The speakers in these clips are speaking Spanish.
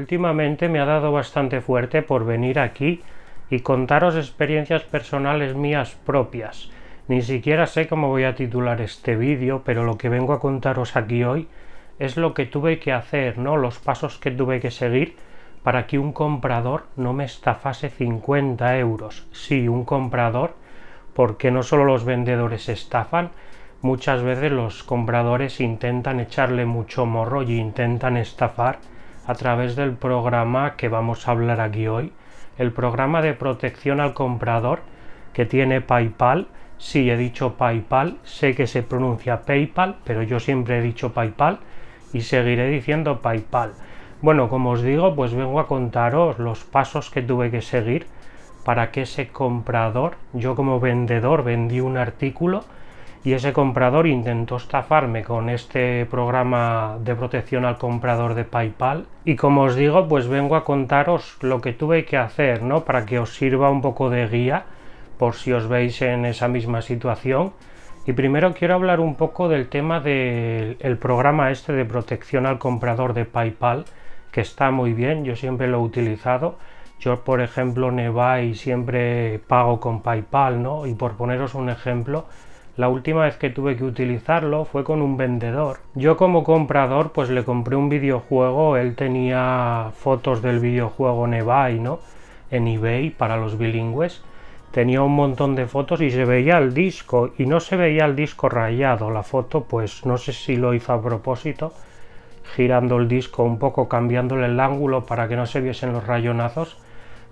Últimamente me ha dado bastante fuerte por venir aquí y contaros experiencias personales mías propias. Ni siquiera sé cómo voy a titular este vídeo, pero lo que vengo a contaros aquí hoy es lo que tuve que hacer, ¿no? Los pasos que tuve que seguir para que un comprador no me estafase 50 euros. Sí, un comprador, porque no solo los vendedores estafan, muchas veces los compradores intentan echarle mucho morro y intentan estafar a través del programa que vamos a hablar aquí hoy, el programa de protección al comprador que tiene PayPal. Sí, he dicho PayPal, sé que se pronuncia PayPal, pero yo siempre he dicho PayPal y seguiré diciendo PayPal. Bueno, como os digo, pues vengo a contaros los pasos que tuve que seguir para que ese comprador, yo como vendedor vendí un artículo, y ese comprador intentó estafarme con este programa de protección al comprador de PayPal y como os digo pues vengo a contaros lo que tuve que hacer no para que os sirva un poco de guía por si os veis en esa misma situación y primero quiero hablar un poco del tema del programa este de protección al comprador de PayPal que está muy bien yo siempre lo he utilizado yo, por ejemplo, en y siempre pago con PayPal, ¿no? Y por poneros un ejemplo, la última vez que tuve que utilizarlo fue con un vendedor. Yo como comprador pues le compré un videojuego, él tenía fotos del videojuego en ¿no? En eBay para los bilingües. Tenía un montón de fotos y se veía el disco y no se veía el disco rayado. La foto pues no sé si lo hizo a propósito, girando el disco un poco, cambiándole el ángulo para que no se viesen los rayonazos.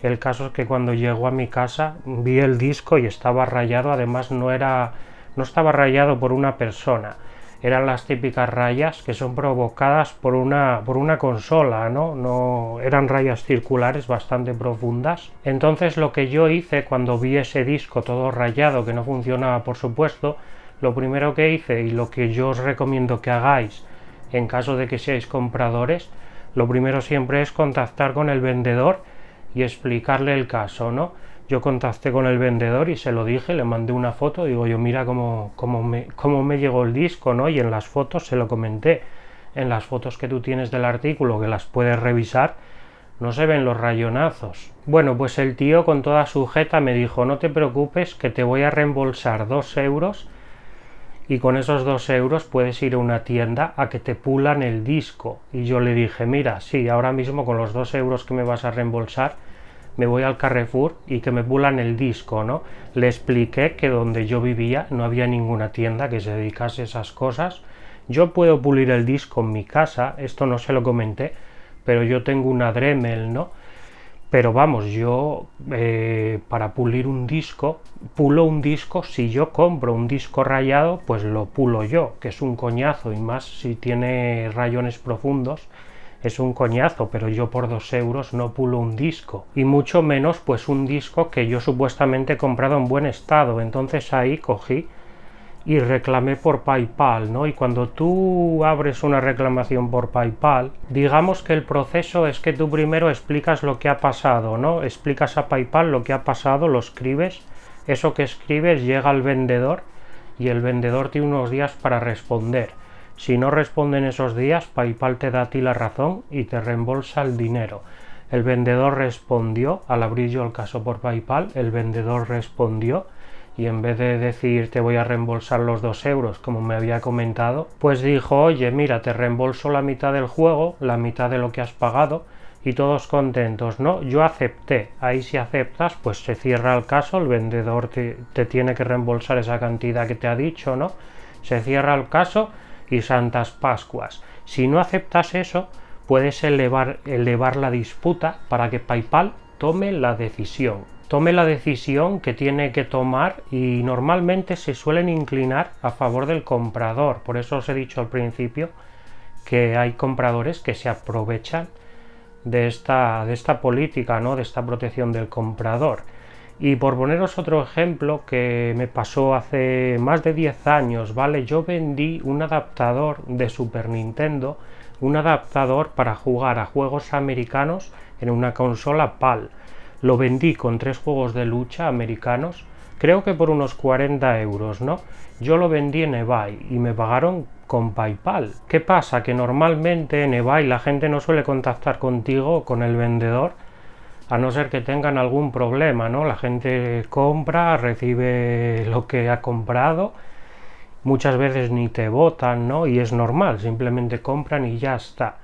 El caso es que cuando llegó a mi casa vi el disco y estaba rayado, además no era no estaba rayado por una persona. Eran las típicas rayas que son provocadas por una, por una consola, ¿no? ¿no? Eran rayas circulares bastante profundas. Entonces lo que yo hice cuando vi ese disco todo rayado, que no funcionaba por supuesto, lo primero que hice y lo que yo os recomiendo que hagáis en caso de que seáis compradores, lo primero siempre es contactar con el vendedor y explicarle el caso, ¿no? Yo contacté con el vendedor y se lo dije, le mandé una foto, digo yo, mira cómo, cómo, me, me llegó el disco, ¿no? Y en las fotos se lo comenté, en las fotos que tú tienes del artículo, que las puedes revisar, no se ven los rayonazos. Bueno, pues el tío con toda su jeta me dijo, no te preocupes, que te voy a reembolsar dos euros y con esos dos euros puedes ir a una tienda a que te pulan el disco. Y yo le dije, mira, sí, ahora mismo con los dos euros que me vas a reembolsar, me voy al Carrefour y que me pulan el disco, ¿no? Le expliqué que donde yo vivía no había ninguna tienda que se dedicase a esas cosas. Yo puedo pulir el disco en mi casa, esto no se lo comenté, pero yo tengo una Dremel, ¿no? Pero vamos, yo eh, para pulir un disco, pulo un disco, si yo compro un disco rayado, pues lo pulo yo, que es un coñazo, y más si tiene rayones profundos es un coñazo, pero yo por dos euros no pulo un disco. Y mucho menos pues un disco que yo supuestamente he comprado en buen estado. Entonces ahí cogí y reclamé por PayPal, ¿no? Y cuando tú abres una reclamación por PayPal, digamos que el proceso es que tú primero explicas lo que ha pasado, ¿no? Explicas a PayPal lo que ha pasado, lo escribes, eso que escribes llega al vendedor y el vendedor tiene unos días para responder. Si no responden esos días, PayPal te da a ti la razón y te reembolsa el dinero. El vendedor respondió, al abrir yo el caso por PayPal, el vendedor respondió y en vez de decir te voy a reembolsar los dos euros como me había comentado, pues dijo oye mira te reembolso la mitad del juego, la mitad de lo que has pagado y todos contentos, ¿no? Yo acepté, ahí si aceptas pues se cierra el caso, el vendedor te, te tiene que reembolsar esa cantidad que te ha dicho, ¿no? Se cierra el caso y Santas Pascuas. Si no aceptas eso, puedes elevar, elevar la disputa para que PayPal tome la decisión. Tome la decisión que tiene que tomar y normalmente se suelen inclinar a favor del comprador. Por eso os he dicho al principio que hay compradores que se aprovechan de esta, de esta política, ¿no? de esta protección del comprador. Y por poneros otro ejemplo que me pasó hace más de 10 años, ¿vale? Yo vendí un adaptador de Super Nintendo, un adaptador para jugar a juegos americanos en una consola PAL. Lo vendí con tres juegos de lucha americanos, creo que por unos 40 euros, ¿no? Yo lo vendí en eBay y me pagaron con PayPal. ¿Qué pasa? Que normalmente en eBay la gente no suele contactar contigo, con el vendedor, a no ser que tengan algún problema, ¿no? La gente compra, recibe lo que ha comprado, muchas veces ni te votan, ¿no? Y es normal, simplemente compran y ya está.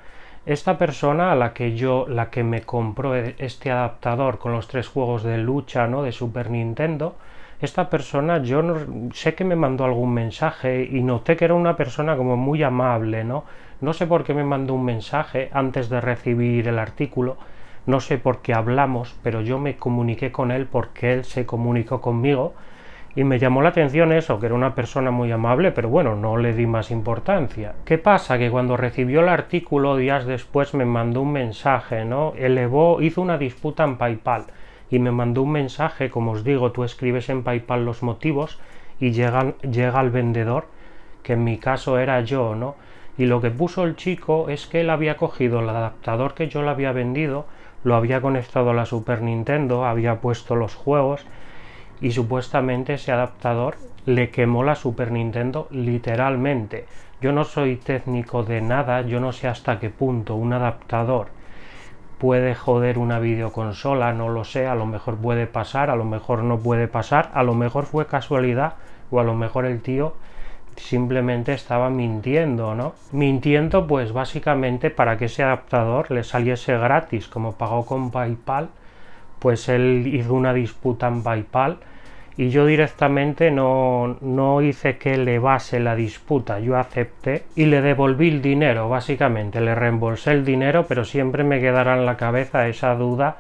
Esta persona a la que yo, la que me compró este adaptador con los tres juegos de lucha, ¿no? De Super Nintendo, esta persona yo no, sé que me mandó algún mensaje y noté que era una persona como muy amable, ¿no? No sé por qué me mandó un mensaje antes de recibir el artículo, no sé por qué hablamos, pero yo me comuniqué con él porque él se comunicó conmigo y me llamó la atención eso, que era una persona muy amable, pero bueno, no le di más importancia. ¿Qué pasa? Que cuando recibió el artículo días después me mandó un mensaje, ¿no? Elevó, hizo una disputa en PayPal y me mandó un mensaje, como os digo, tú escribes en PayPal los motivos y llega llega al vendedor, que en mi caso era yo, ¿no? y lo que puso el chico es que él había cogido el adaptador que yo le había vendido, lo había conectado a la Super Nintendo, había puesto los juegos y supuestamente ese adaptador le quemó la Super Nintendo literalmente. Yo no soy técnico de nada, yo no sé hasta qué punto un adaptador puede joder una videoconsola, no lo sé, a lo mejor puede pasar, a lo mejor no puede pasar, a lo mejor fue casualidad o a lo mejor el tío simplemente estaba mintiendo, ¿no? Mintiendo pues básicamente para que ese adaptador le saliese gratis, como pagó con PayPal, pues él hizo una disputa en PayPal y yo directamente no, no hice que le base la disputa, yo acepté y le devolví el dinero, básicamente, le reembolsé el dinero, pero siempre me quedará en la cabeza esa duda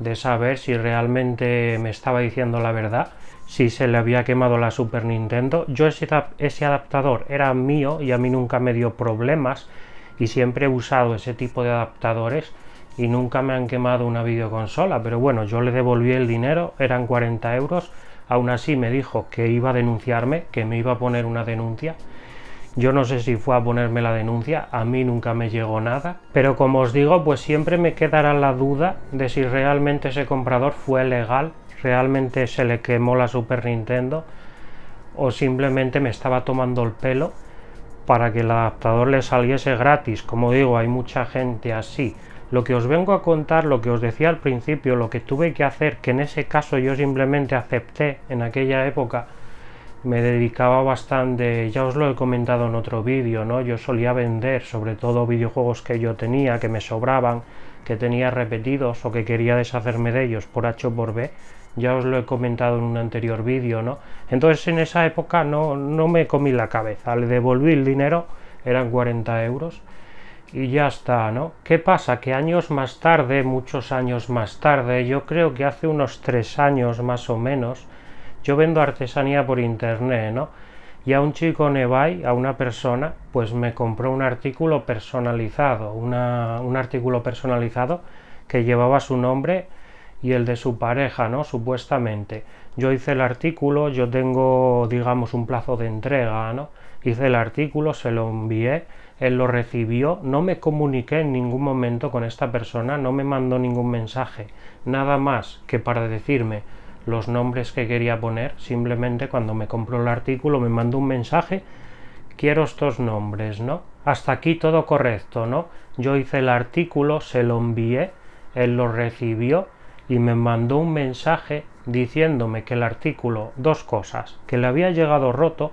de saber si realmente me estaba diciendo la verdad si se le había quemado la Super Nintendo. Yo ese, adaptador era mío y a mí nunca me dio problemas y siempre he usado ese tipo de adaptadores y nunca me han quemado una videoconsola. Pero bueno, yo le devolví el dinero, eran 40 euros. Aún así me dijo que iba a denunciarme, que me iba a poner una denuncia. Yo no sé si fue a ponerme la denuncia, a mí nunca me llegó nada, pero como os digo, pues siempre me quedará la duda de si realmente ese comprador fue legal realmente se le quemó la Super Nintendo o simplemente me estaba tomando el pelo para que el adaptador le saliese gratis. Como digo, hay mucha gente así. Lo que os vengo a contar, lo que os decía al principio, lo que tuve que hacer, que en ese caso yo simplemente acepté en aquella época, me dedicaba bastante, ya os lo he comentado en otro vídeo, ¿no? Yo solía vender sobre todo videojuegos que yo tenía, que me sobraban, que tenía repetidos o que quería deshacerme de ellos por H o por B, ya os lo he comentado en un anterior vídeo, ¿no? Entonces en esa época no, no me comí la cabeza, le devolví el dinero, eran 40 euros, y ya está, ¿no? ¿Qué pasa? Que años más tarde, muchos años más tarde, yo creo que hace unos tres años más o menos, yo vendo artesanía por internet, ¿no? y a un chico nevai a una persona, pues me compró un artículo personalizado, una, un artículo personalizado que llevaba su nombre y el de su pareja, ¿no? Supuestamente. Yo hice el artículo, yo tengo, digamos, un plazo de entrega, ¿no? Hice el artículo, se lo envié, él lo recibió, no me comuniqué en ningún momento con esta persona, no me mandó ningún mensaje, nada más que para decirme, los nombres que quería poner. Simplemente cuando me compró el artículo me mandó un mensaje, quiero estos nombres, ¿no? Hasta aquí todo correcto, ¿no? Yo hice el artículo, se lo envié, él lo recibió y me mandó un mensaje diciéndome que el artículo, dos cosas, que le había llegado roto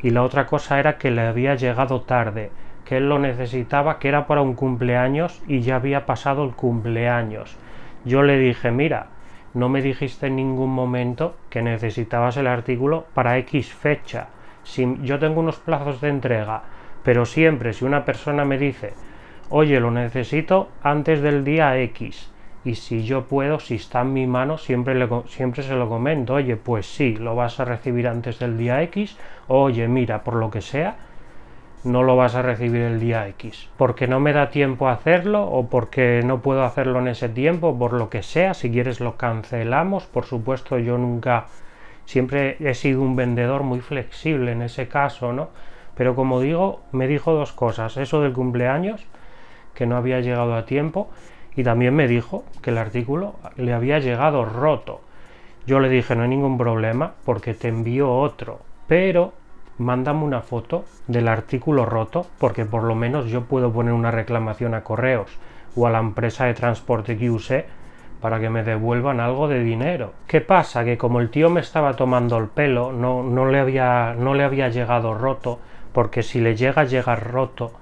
y la otra cosa era que le había llegado tarde, que él lo necesitaba, que era para un cumpleaños y ya había pasado el cumpleaños. Yo le dije, mira, no me dijiste en ningún momento que necesitabas el artículo para X fecha. Si yo tengo unos plazos de entrega, pero siempre si una persona me dice, oye, lo necesito antes del día X, y si yo puedo, si está en mi mano, siempre, siempre se lo comento, oye, pues sí, lo vas a recibir antes del día X, oye, mira, por lo que sea, no lo vas a recibir el día X. Porque no me da tiempo a hacerlo o porque no puedo hacerlo en ese tiempo, por lo que sea, si quieres lo cancelamos. Por supuesto, yo nunca, siempre he sido un vendedor muy flexible en ese caso, ¿no? Pero como digo, me dijo dos cosas, eso del cumpleaños, que no había llegado a tiempo, y también me dijo que el artículo le había llegado roto. Yo le dije, no hay ningún problema, porque te envío otro. Pero mándame una foto del artículo roto porque por lo menos yo puedo poner una reclamación a correos o a la empresa de transporte que use para que me devuelvan algo de dinero. ¿Qué pasa? Que como el tío me estaba tomando el pelo, no, no, le, había, no le había llegado roto, porque si le llega a llegar roto,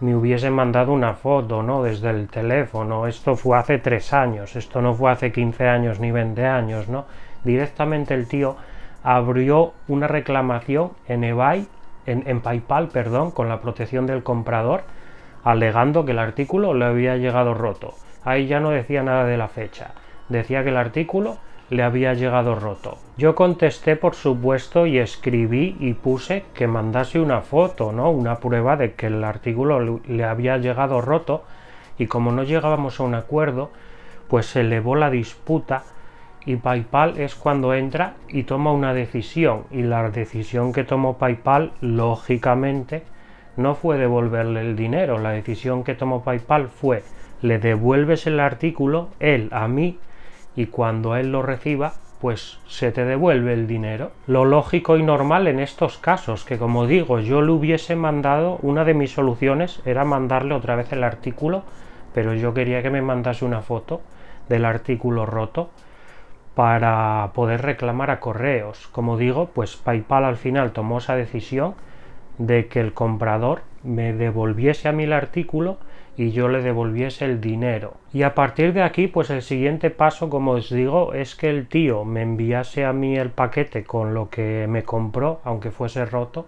me hubiese mandado una foto, ¿no? Desde el teléfono. Esto fue hace tres años, esto no fue hace 15 años ni 20 años, ¿no? Directamente el tío abrió una reclamación en eBay, en, PayPal, perdón, con la protección del comprador, alegando que el artículo le había llegado roto. Ahí ya no decía nada de la fecha, decía que el artículo le había llegado roto. Yo contesté por supuesto y escribí y puse que mandase una foto, ¿no? Una prueba de que el artículo le había llegado roto y como no llegábamos a un acuerdo, pues se elevó la disputa y PayPal es cuando entra y toma una decisión y la decisión que tomó PayPal lógicamente no fue devolverle el dinero, la decisión que tomó PayPal fue le devuelves el artículo, él a mí, y cuando él lo reciba, pues se te devuelve el dinero. Lo lógico y normal en estos casos, que como digo, yo le hubiese mandado, una de mis soluciones era mandarle otra vez el artículo, pero yo quería que me mandase una foto del artículo roto para poder reclamar a correos. Como digo, pues PayPal al final tomó esa decisión de que el comprador me devolviese a mí el artículo y yo le devolviese el dinero. Y a partir de aquí, pues el siguiente paso, como os digo, es que el tío me enviase a mí el paquete con lo que me compró, aunque fuese roto,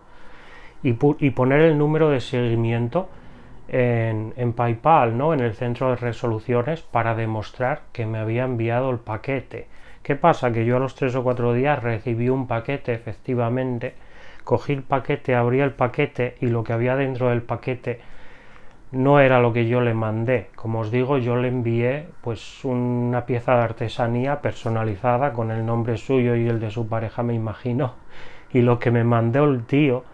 y, poner el número de seguimiento en, en, PayPal, ¿no? En el centro de resoluciones para demostrar que me había enviado el paquete. ¿Qué pasa? Que yo a los tres o cuatro días recibí un paquete, efectivamente. Cogí el paquete, abrí el paquete y lo que había dentro del paquete no era lo que yo le mandé. Como os digo, yo le envié pues una pieza de artesanía personalizada con el nombre suyo y el de su pareja, me imagino. Y lo que me mandó el tío,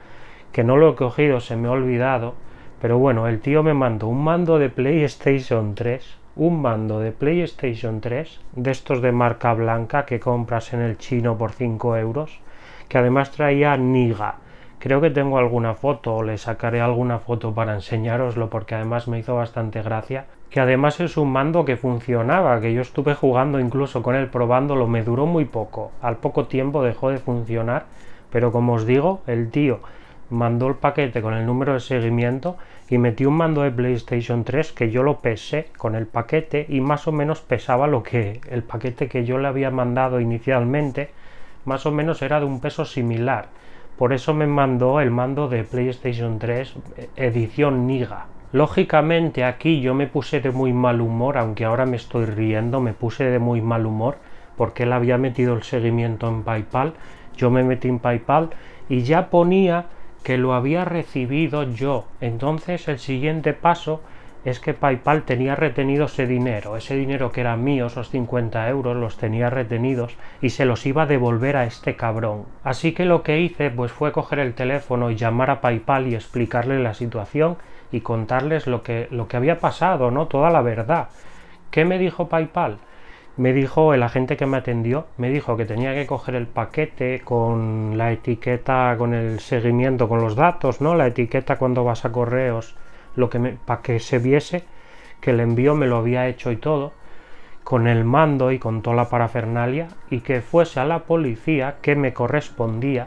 que no lo he cogido, se me ha olvidado. Pero bueno, el tío me mandó un mando de PlayStation 3 un mando de PlayStation 3, de estos de marca blanca que compras en el chino por 5 euros, que además traía Niga. Creo que tengo alguna foto o le sacaré alguna foto para enseñároslo porque además me hizo bastante gracia. Que además es un mando que funcionaba, que yo estuve jugando incluso con él probándolo, me duró muy poco. Al poco tiempo dejó de funcionar, pero como os digo, el tío mandó el paquete con el número de seguimiento y metió un mando de PlayStation 3 que yo lo pesé con el paquete y más o menos pesaba lo que el paquete que yo le había mandado inicialmente, más o menos era de un peso similar. Por eso me mandó el mando de PlayStation 3 eh, edición Niga. Lógicamente aquí yo me puse de muy mal humor, aunque ahora me estoy riendo, me puse de muy mal humor porque él había metido el seguimiento en PayPal, yo me metí en PayPal y ya ponía que lo había recibido yo. Entonces el siguiente paso es que PayPal tenía retenido ese dinero, ese dinero que era mío, esos 50 euros, los tenía retenidos y se los iba a devolver a este cabrón. Así que lo que hice pues fue coger el teléfono y llamar a PayPal y explicarle la situación y contarles lo que, lo que había pasado, ¿no? Toda la verdad. ¿Qué me dijo PayPal? me dijo el agente que me atendió, me dijo que tenía que coger el paquete con la etiqueta, con el seguimiento, con los datos, ¿no? La etiqueta cuando vas a correos, lo que para que se viese que el envío me lo había hecho y todo, con el mando y con toda la parafernalia, y que fuese a la policía que me correspondía,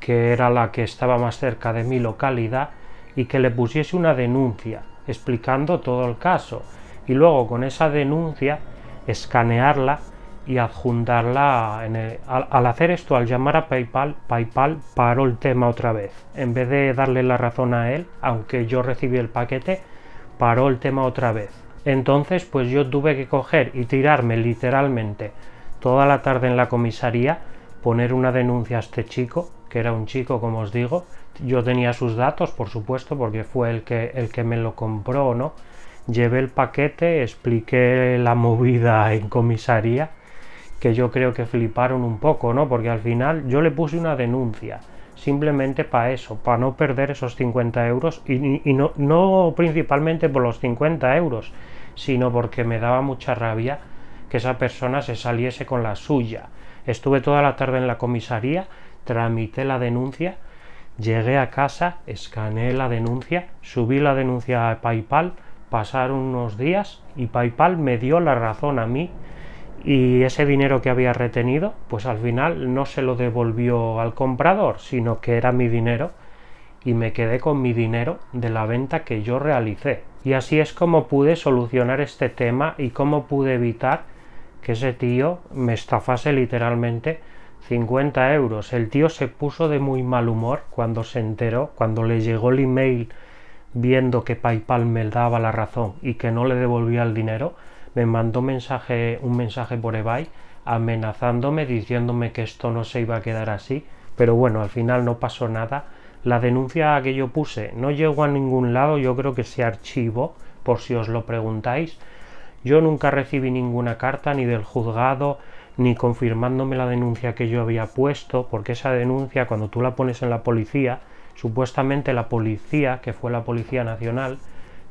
que era la que estaba más cerca de mi localidad, y que le pusiese una denuncia, explicando todo el caso. Y luego con esa denuncia escanearla y adjuntarla en al, hacer esto, al llamar a PayPal, PayPal paró el tema otra vez. En vez de darle la razón a él, aunque yo recibí el paquete, paró el tema otra vez. Entonces, pues yo tuve que coger y tirarme literalmente toda la tarde en la comisaría, poner una denuncia a este chico, que era un chico, como os digo. Yo tenía sus datos, por supuesto, porque fue el que, el que me lo compró, ¿no? llevé el paquete, expliqué la movida en comisaría, que yo creo que fliparon un poco, ¿no? Porque al final yo le puse una denuncia, simplemente para eso, para no perder esos 50 euros, y, no, no principalmente por los 50 euros, sino porque me daba mucha rabia que esa persona se saliese con la suya. Estuve toda la tarde en la comisaría, tramité la denuncia, llegué a casa, escaneé la denuncia, subí la denuncia a PayPal, Pasaron unos días y PayPal me dio la razón a mí y ese dinero que había retenido, pues al final no se lo devolvió al comprador, sino que era mi dinero y me quedé con mi dinero de la venta que yo realicé. Y así es como pude solucionar este tema y cómo pude evitar que ese tío me estafase literalmente 50 euros. El tío se puso de muy mal humor cuando se enteró, cuando le llegó el email viendo que PayPal me daba la razón y que no le devolvía el dinero, me mandó un mensaje por eBay amenazándome, diciéndome que esto no se iba a quedar así. Pero bueno, al final no pasó nada. La denuncia que yo puse no llegó a ningún lado, yo creo que se archivó, por si os lo preguntáis. Yo nunca recibí ninguna carta ni del juzgado, ni confirmándome la denuncia que yo había puesto, porque esa denuncia cuando tú la pones en la policía, supuestamente la policía, que fue la Policía Nacional,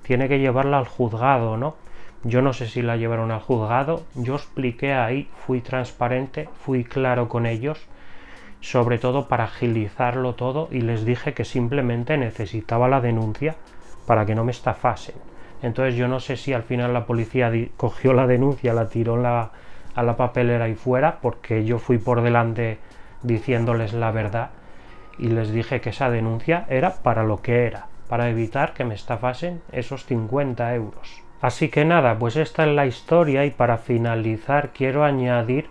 tiene que llevarla al juzgado, ¿no? Yo no sé si la llevaron al juzgado, yo expliqué ahí, fui transparente, fui claro con ellos, sobre todo para agilizarlo todo y les dije que simplemente necesitaba la denuncia para que no me estafasen. Entonces yo no sé si al final la policía cogió la denuncia, la tiró a la papelera y fuera, porque yo fui por delante diciéndoles la verdad y les dije que esa denuncia era para lo que era, para evitar que me estafasen esos 50 euros. Así que nada, pues esta es la historia y para finalizar quiero añadir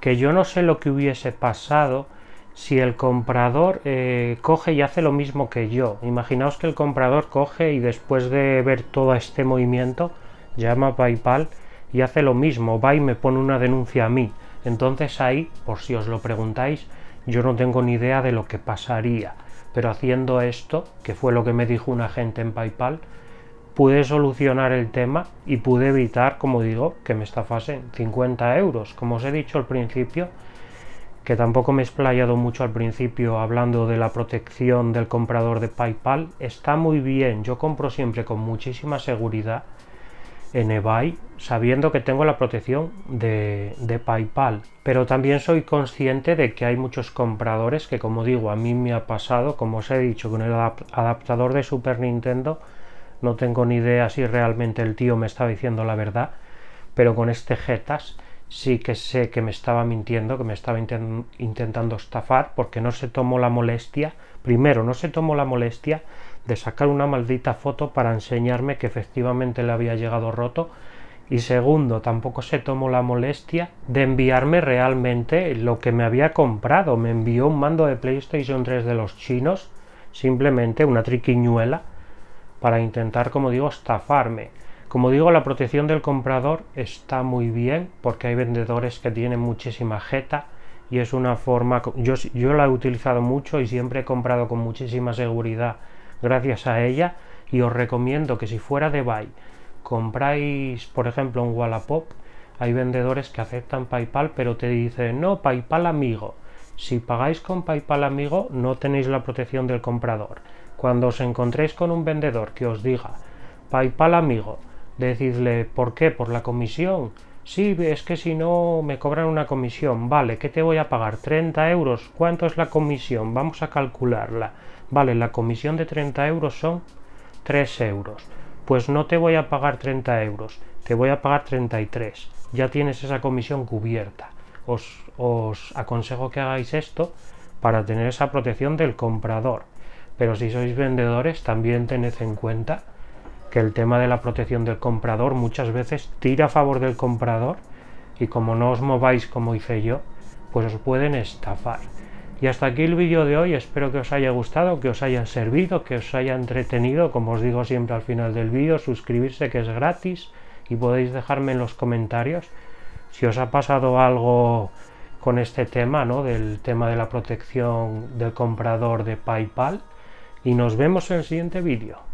que yo no sé lo que hubiese pasado si el comprador eh, coge y hace lo mismo que yo. Imaginaos que el comprador coge y después de ver todo este movimiento llama a PayPal y hace lo mismo, va y me pone una denuncia a mí. Entonces ahí, por si os lo preguntáis, yo no tengo ni idea de lo que pasaría, pero haciendo esto, que fue lo que me dijo un agente en PayPal, pude solucionar el tema y pude evitar, como digo, que me estafasen 50 euros. Como os he dicho al principio, que tampoco me he explayado mucho al principio hablando de la protección del comprador de PayPal, está muy bien, yo compro siempre con muchísima seguridad en eBay sabiendo que tengo la protección de, PayPal. Pero también soy consciente de que hay muchos compradores que, como digo, a mí me ha pasado, como os he dicho, con el adaptador de Super Nintendo, no tengo ni idea si realmente el tío me estaba diciendo la verdad, pero con este Jetas sí que sé que me estaba mintiendo, que me estaba intentando estafar, porque no se tomó la molestia, primero, no se tomó la molestia de sacar una maldita foto para enseñarme que efectivamente le había llegado roto y segundo, tampoco se tomó la molestia de enviarme realmente lo que me había comprado. Me envió un mando de PlayStation 3 de los chinos, simplemente una triquiñuela, para intentar, como digo, estafarme. Como digo, la protección del comprador está muy bien porque hay vendedores que tienen muchísima jeta y es una forma... Yo, yo la he utilizado mucho y siempre he comprado con muchísima seguridad gracias a ella y os recomiendo que si fuera de compráis, por ejemplo, un Wallapop, hay vendedores que aceptan PayPal, pero te dicen, no, PayPal amigo. Si pagáis con PayPal amigo, no tenéis la protección del comprador. Cuando os encontréis con un vendedor que os diga, PayPal amigo, decidle, ¿por qué? ¿Por la comisión? Sí, es que si no me cobran una comisión. Vale, ¿qué te voy a pagar? 30 euros. ¿Cuánto es la comisión? Vamos a calcularla. Vale, la comisión de 30 euros son 3 euros. Pues no te voy a pagar 30 euros, te voy a pagar 33. Ya tienes esa comisión cubierta. Os, os aconsejo que hagáis esto para tener esa protección del comprador. Pero si sois vendedores, también tened en cuenta que el tema de la protección del comprador muchas veces tira a favor del comprador y como no os mováis como hice yo, pues os pueden estafar. Y hasta aquí el vídeo de hoy, espero que os haya gustado, que os haya servido, que os haya entretenido, como os digo siempre al final del vídeo, suscribirse que es gratis y podéis dejarme en los comentarios si os ha pasado algo con este tema, ¿no? Del tema de la protección del comprador de PayPal y nos vemos en el siguiente vídeo.